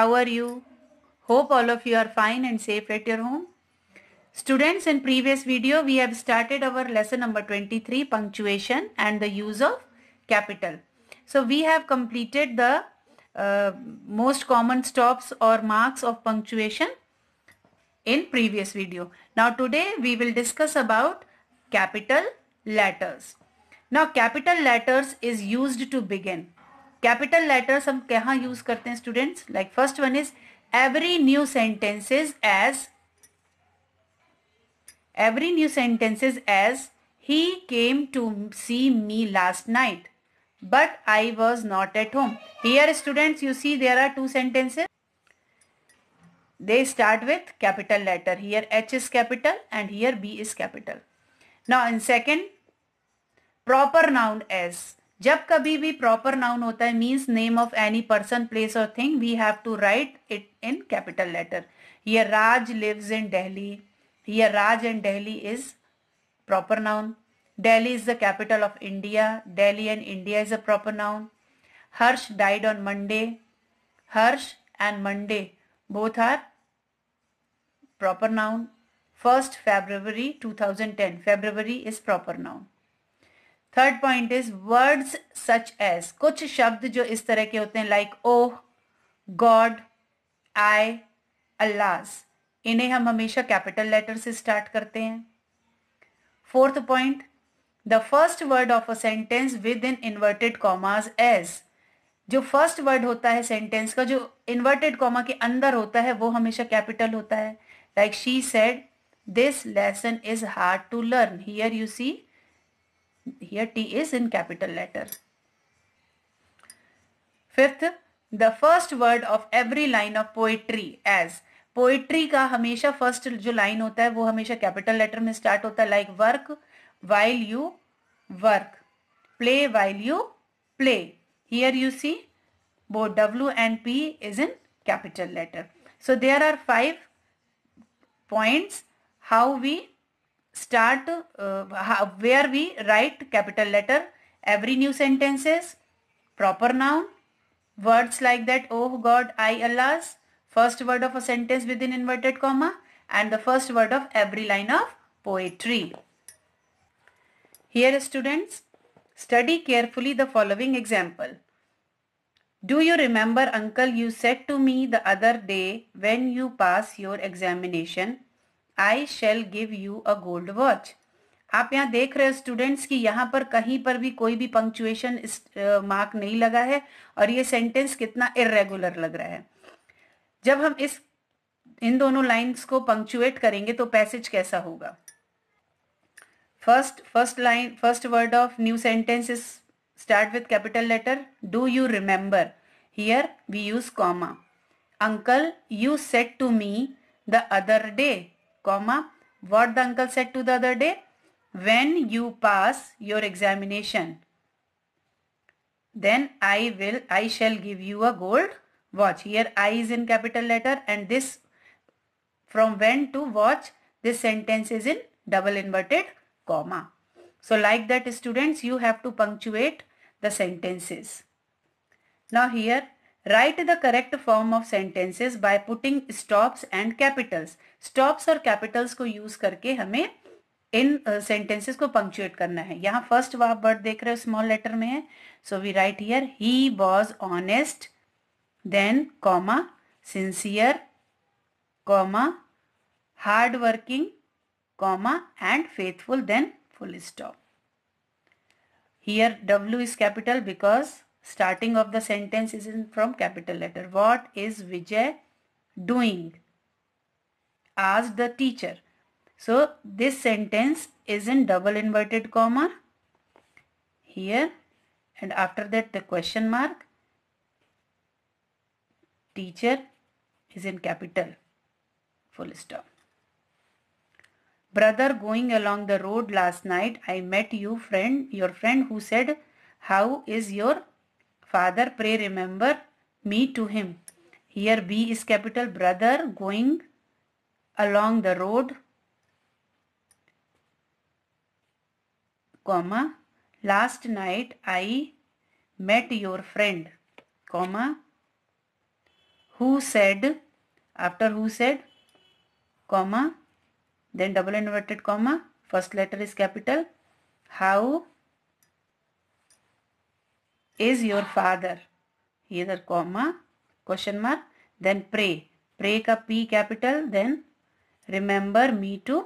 How are you? Hope all of you are fine and safe at your home. Students, in previous video, we have started our lesson number 23, punctuation and the use of capital. So we have completed the uh, most common stops or marks of punctuation in previous video. Now today we will discuss about capital letters. Now capital letters is used to begin. Capital letters हम क्या use करते हैं students like first one is every new sentences as every new sentences as he came to see me last night but I was not at home. Here students you see there are two sentences. They start with capital letter. Here H is capital and here B is capital. Now in second proper noun as जब कभी भी proper noun होता है means name of any person place और thing we have to write it in capital letter ये Raj lives in Delhi ये Raj in Delhi is proper noun Delhi is the capital of India Delhi and India is a proper noun Harsh died on Monday Harsh and Monday both are proper noun first February two thousand ten February is proper noun third point is words such as कुछ शब्द जो इस तरह के होते हैं like oh God आई अल्लास इन्हें हम हमेशा कैपिटल लेटर से स्टार्ट करते हैं fourth point the first word of a sentence with in inverted commas as जो फर्स्ट वर्ड होता है सेंटेंस का जो इन्वर्टेड कॉमा के अंदर होता है वो हमेशा कैपिटल होता है like she said this lesson is hard to learn here you see here T is in capital letter. Fifth, the first word of every line of poetry as poetry का हमेशा first जो line होता है वो हमेशा capital letter में start होता है like work while you work play while you play here you see both w and p is in capital letter so there are five points how we start uh, where we write capital letter every new sentences proper noun words like that oh god i allah's first word of a sentence within inverted comma and the first word of every line of poetry here students study carefully the following example do you remember uncle you said to me the other day when you pass your examination I shall give you a gold watch आप यहाँ देख रहे हो students कि यहाँ पर कहीं पर भी कोई भी पंक्चुएशन मार्क नहीं लगा है और ये सेंटेंस कितना इरेगुलर लग रहा है जब हम इस इन दोनों लाइंस को पंक्चुएट करेंगे तो पैसेज कैसा होगा first first line first word of new sentence is start with capital letter do you remember here we use comma uncle you said to me the other day comma, what the uncle said to the other day? When you pass your examination, then I will, I shall give you a gold watch. Here I is in capital letter and this from when to watch, this sentence is in double inverted comma. So like that students, you have to punctuate the sentences. Now here Write the correct form of sentences by putting stops and capitals. Stops और capitals को use करके हमें इन sentences को punctuate करना है यहाँ first वो word देख रहे हो स्मॉल लेटर में है so we write here he was honest then comma sincere comma hard working comma and faithful then full stop here W is capital because starting of the sentence is in from capital letter. What is Vijay doing? Asked the teacher. So this sentence is in double inverted comma here and after that the question mark teacher is in capital full stop. Brother going along the road last night I met you friend your friend who said how is your Father, pray remember me to him. Here B is capital brother going along the road, comma, last night I met your friend, comma, who said, after who said, comma, then double inverted comma, first letter is capital, how is your father either comma question mark then pray pray ka p capital then remember me to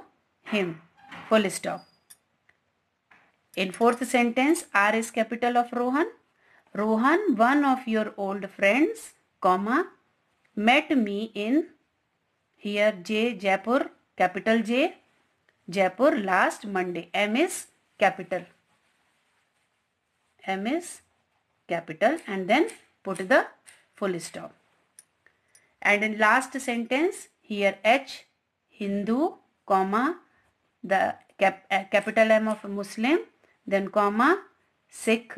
him full stop in fourth sentence r is capital of rohan rohan one of your old friends comma met me in here j jaipur capital j jaipur last monday m is capital m is capital and then put the full stop. And in last sentence here H Hindu comma the cap, uh, capital M of Muslim then comma Sikh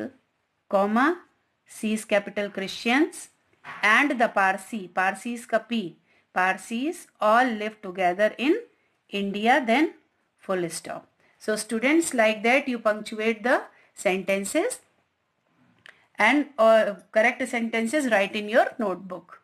comma C is capital Christians and the Parsi Parsis ka P Parsis all live together in India then full stop. So students like that you punctuate the sentences and uh, correct sentences write in your notebook.